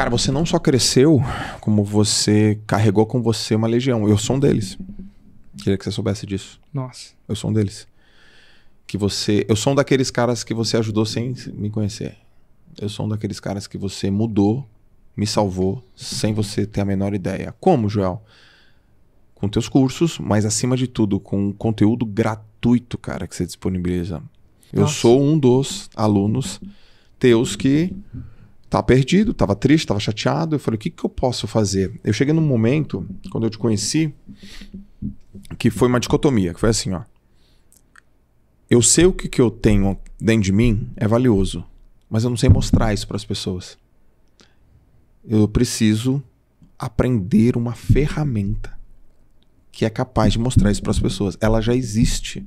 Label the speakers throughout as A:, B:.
A: Cara, você não só cresceu, como você carregou com você uma legião. Eu sou um deles. Queria que você soubesse disso. Nossa. Eu sou um deles. Que você. Eu sou um daqueles caras que você ajudou sem me conhecer. Eu sou um daqueles caras que você mudou, me salvou, sem você ter a menor ideia. Como, Joel? Com teus cursos, mas acima de tudo, com conteúdo gratuito, cara, que você disponibiliza. Nossa. Eu sou um dos alunos teus que Tava perdido, tava triste, tava chateado. Eu falei, o que, que eu posso fazer? Eu cheguei num momento, quando eu te conheci, que foi uma dicotomia, que foi assim, ó. Eu sei o que, que eu tenho dentro de mim é valioso, mas eu não sei mostrar isso para as pessoas. Eu preciso aprender uma ferramenta que é capaz de mostrar isso para as pessoas. Ela já existe.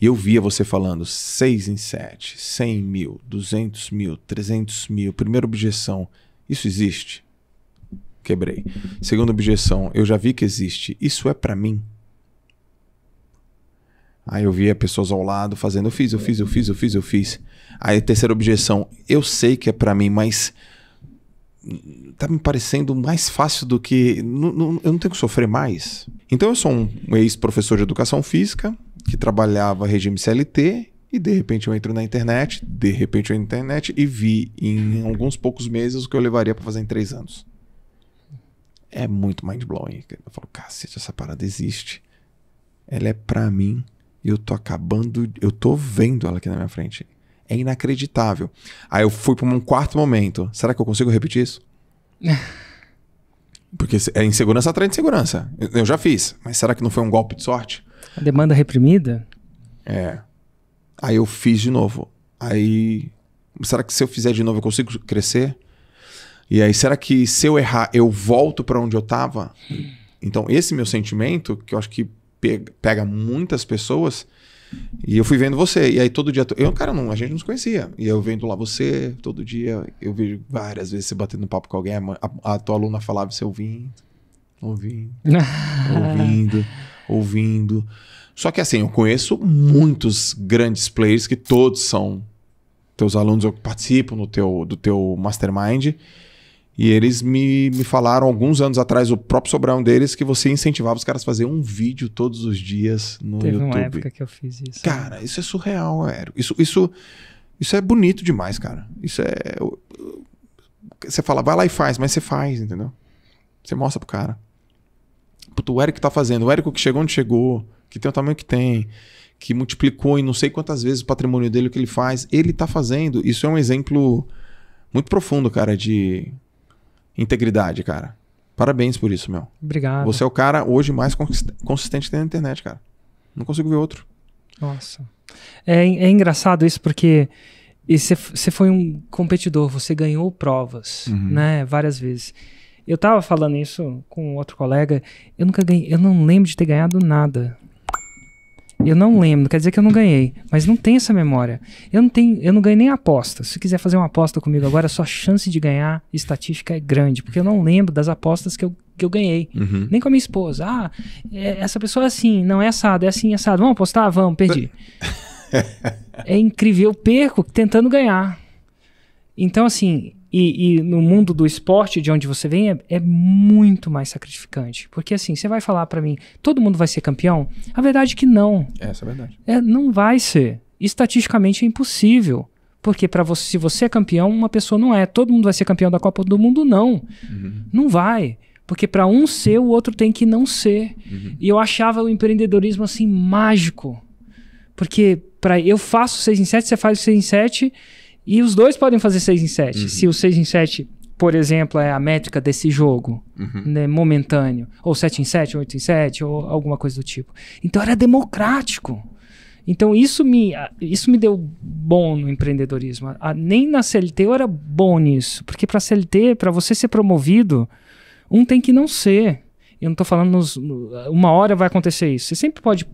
A: E eu via você falando 6 em 7, 100 mil, 200 mil, 300 mil, primeira objeção, isso existe? Quebrei. Segunda objeção, eu já vi que existe, isso é para mim? Aí eu via pessoas ao lado fazendo, eu fiz, eu fiz, eu fiz, eu fiz, eu fiz. Aí terceira objeção, eu sei que é para mim, mas tá me parecendo mais fácil do que. eu não tenho que sofrer mais. Então eu sou um ex-professor de educação física, que trabalhava regime CLT e de repente eu entro na internet, de repente eu entro na internet e vi em alguns poucos meses o que eu levaria para fazer em três anos. É muito mind-blowing. Eu falo, cacete, essa parada existe. Ela é para mim e eu tô acabando, eu tô vendo ela aqui na minha frente. É inacreditável. Aí eu fui para um quarto momento. Será que eu consigo repetir isso? Porque é insegurança atrás de insegurança. Eu já fiz, mas será que não foi um golpe de sorte?
B: A demanda reprimida?
A: É. Aí eu fiz de novo. Aí. Será que se eu fizer de novo eu consigo crescer? E aí, será que se eu errar eu volto para onde eu tava? Então, esse meu sentimento, que eu acho que pega muitas pessoas, e eu fui vendo você. E aí todo dia. Eu, cara, não, a gente não se conhecia. E eu vendo lá você, todo dia. Eu vejo várias vezes você batendo papo com alguém. A, a tua aluna falava você ouvindo, ouvindo,
B: ouvindo
A: ouvindo. Só que assim, eu conheço muitos grandes players que todos são teus alunos ou que participam no teu, do teu mastermind. E eles me, me falaram alguns anos atrás, o próprio Sobrão deles, que você incentivava os caras a fazer um vídeo todos os dias no Teve YouTube. Teve uma época
B: que eu fiz isso.
A: Cara, né? isso é surreal, Aero. Isso, isso, isso é bonito demais, cara. Isso é. Você fala, vai lá e faz, mas você faz, entendeu? Você mostra pro cara o Érico tá fazendo. O Érico que chegou onde chegou, que tem o tamanho que tem, que multiplicou em não sei quantas vezes o patrimônio dele, o que ele faz. Ele tá fazendo. Isso é um exemplo muito profundo, cara, de integridade, cara. Parabéns por isso, meu. Obrigado. Você é o cara hoje mais consistente
B: que tem na internet, cara.
A: Não consigo ver outro.
B: Nossa. É, é engraçado isso porque você foi um competidor, você ganhou provas, uhum. né, várias vezes. Eu tava falando isso com outro colega. Eu nunca ganhei. Eu não lembro de ter ganhado nada. Eu não lembro, quer dizer que eu não ganhei, mas não tem essa memória. Eu não tenho, eu não ganhei nem aposta. Se quiser fazer uma aposta comigo agora, a sua chance de ganhar estatística é grande, porque eu não lembro das apostas que eu, que eu ganhei. Uhum. Nem com a minha esposa. Ah, é, essa pessoa é assim, não é assado, é assim, é assado. Vamos apostar? Vamos, perdi. é incrível, eu perco tentando ganhar. Então, assim, e, e, no mundo do esporte, de onde você vem, é, é muito mais sacrificante. Porque assim, você vai falar para mim, todo mundo vai ser campeão? A verdade é que não. Essa é a verdade. É, não vai ser. Estatisticamente é impossível. Porque para você, se você é campeão, uma pessoa não é. Todo mundo vai ser campeão da Copa do Mundo? Não. Uhum. Não vai. Porque para um ser, o outro tem que não ser. Uhum. E eu achava o empreendedorismo assim mágico. Porque para eu faço 6 em 7, você faz 6 em 7 e os dois podem fazer 6 em 7. Uhum. Se o 6 em 7, por exemplo, é a métrica desse jogo, uhum. né, momentâneo. Ou 7 em 7, 8 em 7, ou alguma coisa do tipo. Então era democrático. Então isso me, isso me deu bom no empreendedorismo. A, nem na CLT eu era bom nisso. Porque para CLT, para você ser promovido, um tem que não ser. Eu não estou falando nos, uma hora vai acontecer isso. Você sempre pode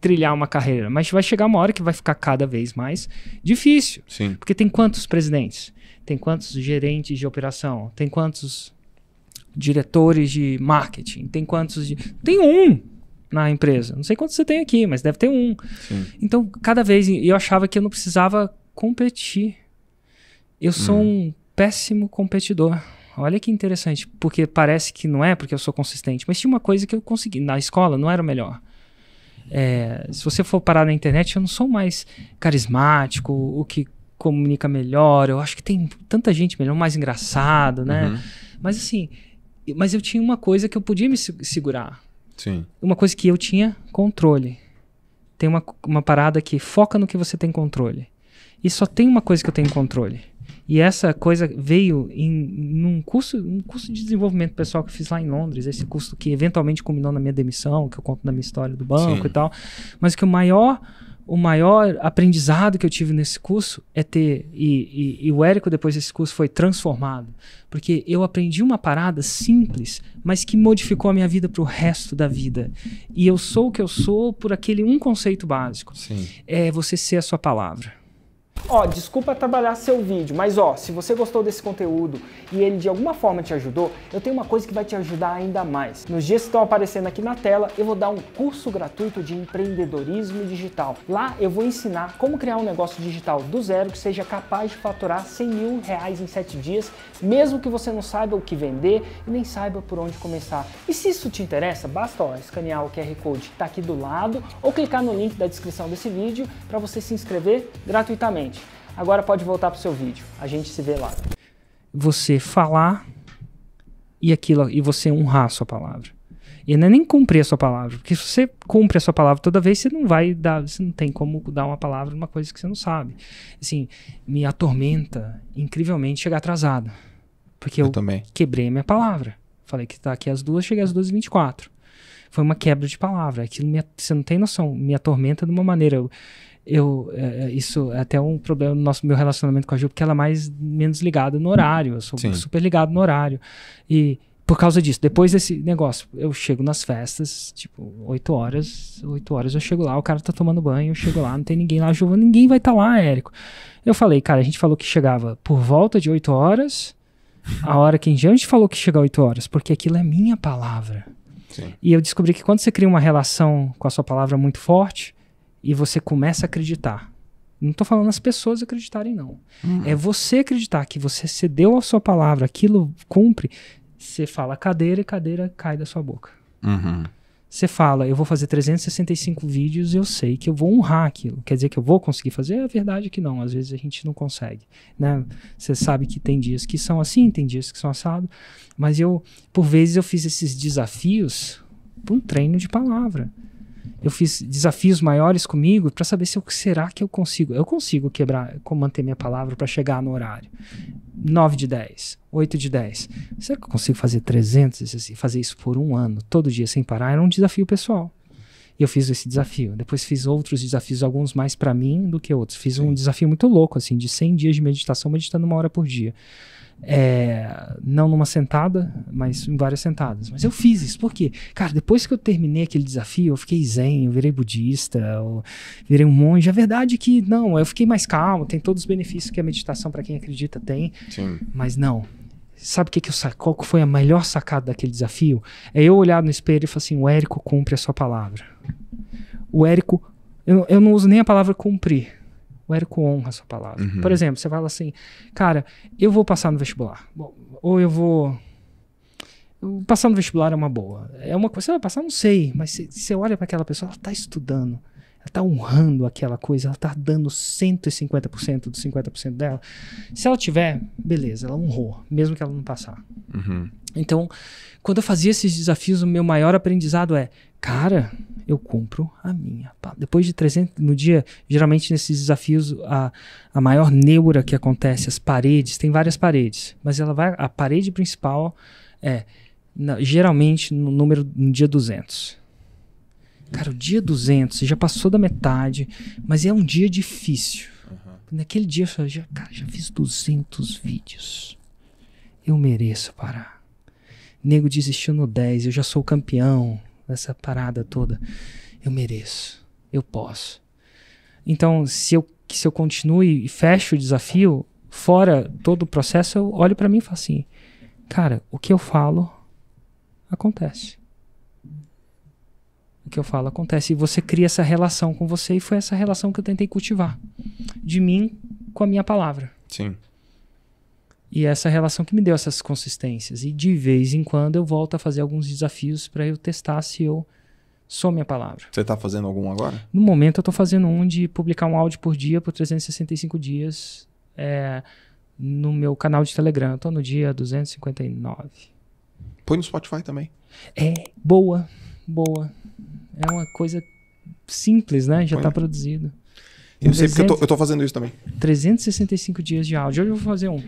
B: trilhar uma carreira, mas vai chegar uma hora que vai ficar cada vez mais difícil. Sim. Porque tem quantos presidentes? Tem quantos gerentes de operação? Tem quantos diretores de marketing? Tem quantos de... Tem um na empresa. Não sei quantos você tem aqui, mas deve ter um. Sim. Então, cada vez eu achava que eu não precisava competir. Eu sou hum. um péssimo competidor. Olha que interessante, porque parece que não é porque eu sou consistente, mas tinha uma coisa que eu consegui na escola, não era o melhor. É, se você for parar na internet, eu não sou mais carismático, o que comunica melhor. Eu acho que tem tanta gente melhor, mais engraçado, né? Uhum. Mas assim, mas eu tinha uma coisa que eu podia me segurar. Sim. Uma coisa que eu tinha controle. Tem uma, uma parada que foca no que você tem controle. E só tem uma coisa que eu tenho controle. E essa coisa veio em num curso, um curso de desenvolvimento pessoal que eu fiz lá em Londres, esse curso que eventualmente culminou na minha demissão, que eu conto na minha história do banco Sim. e tal. Mas que o maior o maior aprendizado que eu tive nesse curso é ter. E, e, e, o Érico, depois desse curso, foi transformado. Porque eu aprendi uma parada simples, mas que modificou a minha vida para o resto da vida. E eu sou o que eu sou por aquele um conceito básico: Sim. é você ser a sua palavra. Ó, desculpa trabalhar seu vídeo, mas ó, se você gostou desse conteúdo e ele de alguma forma te ajudou, eu tenho uma coisa que vai te ajudar ainda mais. Nos dias que estão aparecendo aqui na tela, eu vou dar um curso gratuito de empreendedorismo digital. Lá eu vou ensinar como criar um negócio digital do zero que seja capaz de faturar 100 mil reais em 7 dias, mesmo que você não saiba o que vender e nem saiba por onde começar. E se isso te interessa, basta ó, escanear o QR Code que está aqui do lado ou clicar no link da descrição desse vídeo para você se inscrever gratuitamente. Agora pode voltar pro seu vídeo. A gente se vê lá. Você falar e aquilo e você honrar a sua palavra. E não é nem cumprir a sua palavra, porque se você cumpre a sua palavra toda vez, você não vai dar, você não tem como dar uma palavra numa coisa que você não sabe. Assim, me atormenta incrivelmente chegar atrasado. Porque eu, eu também. quebrei minha palavra. Falei que tá aqui às duas, cheguei às duas e vinte e quatro. Foi uma quebra de palavra. Aquilo me, você não tem noção. Me atormenta de uma maneira. Eu, eu é, é, isso é até um problema no nosso meu relacionamento com a Ju, porque ela é mais menos ligada no horário. Eu sou Sim. super ligado no horário. E por causa disso, depois desse negócio, eu chego nas festas, tipo, 8 horas, 8 horas eu chego lá, o cara tá tomando banho, eu chego lá, não tem ninguém lá, a Ju, ninguém vai estar tá lá, Érico. Eu falei, cara, a gente falou que chegava por volta de 8 horas, a hora que a gente falou que chega 8 horas, porque aquilo é minha palavra. Sim. E eu descobri que quando você cria uma relação com a sua palavra muito forte, e você começa a acreditar. Não estou falando as pessoas acreditarem, não. Uhum. É você acreditar que você cedeu a sua palavra, aquilo cumpre. Você fala cadeira e cadeira cai da sua boca. Uhum. Você fala, eu vou fazer 365 vídeos e eu sei que eu vou honrar aquilo. Quer dizer que eu vou conseguir fazer? A verdade é que não. Às vezes a gente não consegue. Né? Você sabe que tem dias que são assim, tem dias que são assado. Mas eu, por vezes, eu fiz esses desafios para um treino de palavra eu fiz desafios maiores comigo para saber se eu, será que eu consigo. Eu consigo quebrar, como manter minha palavra para chegar no horário. 9 de 10, 8 de 10. Será que eu consigo fazer 300, fazer isso por um ano, todo dia sem parar? Era um desafio pessoal. E eu fiz esse desafio. Depois fiz outros desafios, alguns mais para mim do que outros. Fiz Sim. um desafio muito louco, assim, de 100 dias de meditação, meditando uma hora por dia. É, não numa sentada, mas em várias sentadas. Mas eu fiz isso, porque, cara, depois que eu terminei aquele desafio, eu fiquei zen, eu virei budista, eu virei um monge. A verdade é que, não, eu fiquei mais calmo, tem todos os benefícios que a meditação, para quem acredita, tem. Sim. Mas não, Sabe que que eu, qual foi a melhor sacada daquele desafio? É eu olhar no espelho e falar assim: o Érico cumpre a sua palavra. O Érico, eu, eu não uso nem a palavra cumprir. O Érico honra a sua palavra. Uhum. Por exemplo, você fala assim: cara, eu vou passar no vestibular. Ou eu vou. Passar no vestibular é uma boa. É uma coisa, você vai passar, não sei, mas você olha para aquela pessoa, ela está estudando ela tá honrando aquela coisa, ela tá dando 150% dos 50% dela. Se ela tiver, beleza, ela honrou, mesmo que ela não passar. Uhum. Então, quando eu fazia esses desafios, o meu maior aprendizado é, cara, eu cumpro a minha. Depois de 300 no dia, geralmente nesses desafios, a, a maior neura que acontece, as paredes, tem várias paredes, mas ela vai, a parede principal é, na, geralmente, no número no dia 200. Cara, o dia 200, você já passou da metade, mas é um dia difícil. Uhum. Naquele dia, eu já, cara, já fiz 200 vídeos. Eu mereço parar. Nego desistiu no 10, eu já sou campeão dessa parada toda. Eu mereço, eu posso. Então, se eu, se eu continue e fecho o desafio, fora todo o processo, eu olho para mim e falo assim: cara, o que eu falo acontece o que eu falo acontece. E você cria essa relação com você, e foi essa relação que eu tentei cultivar. De mim com a minha palavra. Sim. E é essa relação que me deu essas consistências. E de vez em quando eu volto a fazer alguns desafios para eu testar se eu sou minha palavra.
A: Você está fazendo algum agora?
B: No momento eu estou fazendo um de publicar um áudio por dia por 365 dias é, no meu canal de Telegram. Estou no dia 259.
A: Põe no Spotify também.
B: É, boa boa. É uma coisa simples, né? Já está produzido. Eu estou sei porque eu tô, eu tô, fazendo isso também. 365 dias de áudio. Hoje eu vou fazer um.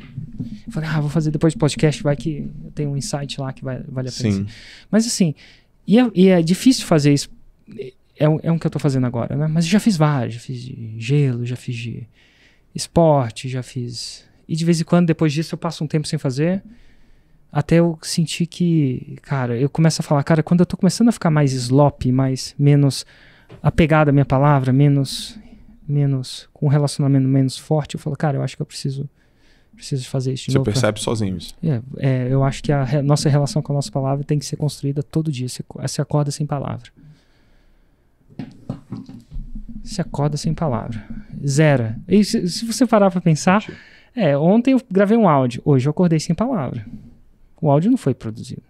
B: falei, ah, vou fazer depois do podcast, vai que tem um insight lá que vai, vale a pena. Sim. Mas assim, e é, e é difícil fazer isso. É um, é um que eu tô fazendo agora, né? Mas eu já fiz vários. Já fiz de gelo, já fiz de esporte, já fiz. E de vez em quando, depois disso, eu passo um tempo sem fazer. Até eu senti que, cara, eu começo a falar, cara, quando eu tô começando a ficar mais slop, mais, menos apegado à minha palavra, menos, menos, com um relacionamento menos forte, eu falo, cara, eu acho que eu preciso, preciso fazer isso de Você novo, percebe cara. sozinho isso. É, é, eu acho que a re nossa relação com a nossa palavra tem que ser construída todo dia. Você, você acorda sem palavra. Você acorda sem palavra. Zera. E se, se você parar pra pensar, é, ontem eu gravei um áudio, hoje eu acordei sem palavra. O áudio não foi produzido.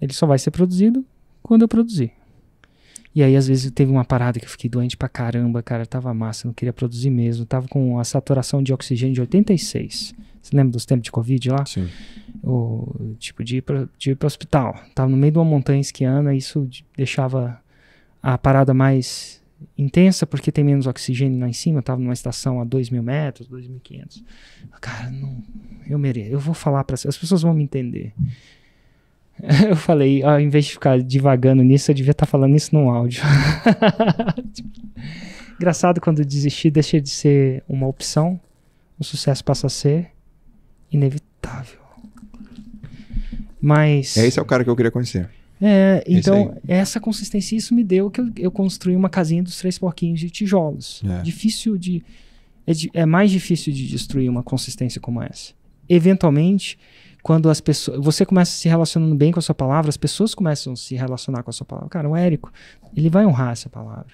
B: Ele só vai ser produzido quando eu produzir. E aí, às vezes, teve uma parada que eu fiquei doente pra caramba, cara, tava massa, não queria produzir mesmo, tava com a saturação de oxigênio de 86. Você lembra dos tempos de Covid lá? Sim. O, tipo, de ir, pra, de ir hospital. Tava no meio de uma montanha esquiana, e isso deixava a parada mais intensa porque tem menos oxigênio lá em cima. Eu tava numa estação a 2 mil metros, 2.500. Cara, não, eu mereço. Eu vou falar para as pessoas vão me entender. Eu falei, ao invés de ficar divagando nisso, eu devia estar tá falando isso num áudio. Engraçado quando desistir deixa de ser uma opção, o sucesso passa a ser inevitável.
A: Mas. É, esse é o cara que eu queria conhecer. É, então,
B: essa consistência, isso me deu que eu, eu, construí uma casinha dos três porquinhos de tijolos. É. Difícil de é, de é, mais difícil de destruir uma consistência como essa. Eventualmente, quando as pessoas. Você começa se relacionando bem com a sua palavra, as pessoas começam a se relacionar com a sua palavra. Cara, o Érico, ele vai honrar essa palavra.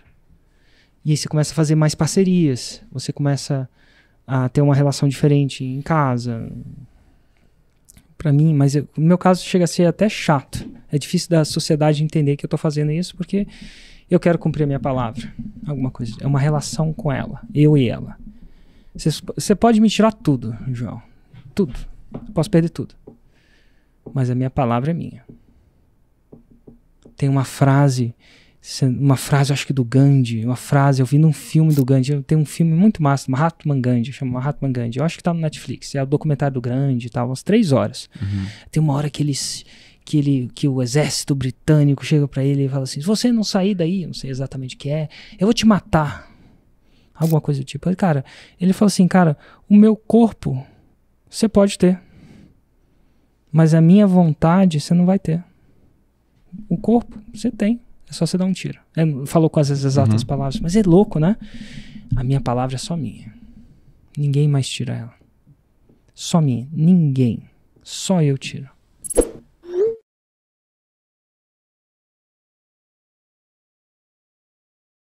B: E aí você começa a fazer mais parcerias. Você começa a ter uma relação diferente em casa. Para mim, mas eu, no meu caso chega a ser até chato é difícil da sociedade entender que eu estou fazendo isso porque eu quero cumprir a minha palavra. Alguma coisa. É uma relação com ela, eu e ela. Você pode me tirar tudo, João. Tudo. Eu posso perder tudo. Mas a minha palavra é minha. Tem uma frase, uma frase acho que do Gandhi, uma frase, eu vi num filme do Gandhi, tem um filme muito massa, Mahatma Gandhi, chama Mahatma Gandhi, eu acho que tá no Netflix, é o documentário do Gandhi e tal, umas três horas. Uhum. Tem uma hora que eles que ele que o exército britânico chega para ele e fala assim: "Se você não sair daí, não sei exatamente o que é, eu vou te matar". Alguma coisa do tipo. Aí, cara, ele fala assim: "Cara, o meu corpo você pode ter, mas a minha vontade você não vai ter. O corpo você tem, é só você dar um tiro". Ele é, falou com as exatas uhum. palavras, mas é louco, né? A minha palavra é só minha. Ninguém mais tira ela. Só minha, ninguém. Só eu tiro.